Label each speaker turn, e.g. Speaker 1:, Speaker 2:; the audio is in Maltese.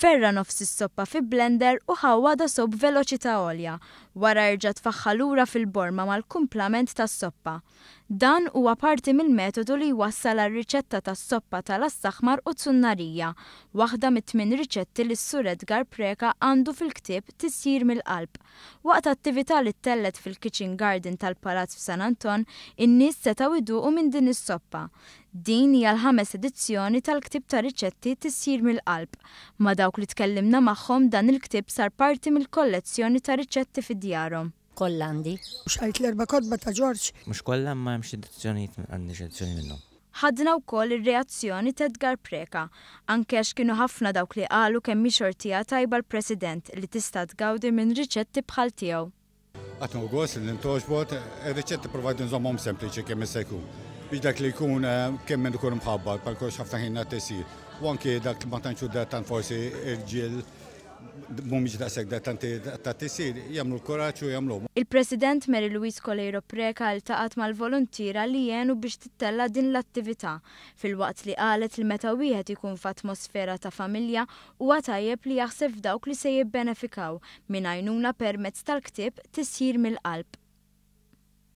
Speaker 1: Ferra nofs is-soppa fi blender u da sob veloċità għolja wara rġat faħħalura fil-borma mal-kumplament tas-soppa. Dan huwa parti mill-metodu li wassal r riċetta tas-soppa tal-assaħmar u tsunnarija, waħda mit-tmin riċetti li s-sur Edgar Preka għandu fil-ktib tisjir mill-qalb. Waqt attività li tellet fil-kitchen garden tal-palazz f'San Anton, in-nies setaw u minn din is-soppa. Din hija l-ħames edizzjoni tal-ktib ta' riċetti tissir mill-qalb. Ma dawk li tkellimna magħhom dan il-ktib sar parti mill-kollezzjoni ta' riċetti fid djarhom kollandi. Mux għajt l-erba kodba ta' George.
Speaker 2: Mux kollha ma' jemx id-dizzjoniet għandi id-dizzjoni minnhom.
Speaker 1: Ħadna wkoll reazzjoni ta' Edgar Preka, ankex kienu ħafna dawk li għalu kemm xortija tajba l-President li tista' tgawdi minn riċetti bħal tiegħu.
Speaker 3: Għatnu għos li ntoġbot, riċetti provajdu nżommom sempliċi kemm se jkun. Biex dak li kun eh, kemm minn kun mħabba, palkox ħafna ħinna t U anke dak li ma tantxu dat tant forsi irġiel mumiġ da sekda tanti ta' tisir, jamlu l-koraċu jamlu.
Speaker 1: Il-President Mary Luis Coleiro Preka iltaqat mal-volontira li jenu biex tittella din l-attività fil-waqt li qalet l meta wieħed ikun f'atmosfera ta' familja u għatajjeb li jaħseb dawk li se jibbenefikaw minn għajnuna permezz tal-ktib tisjir mill-qalb.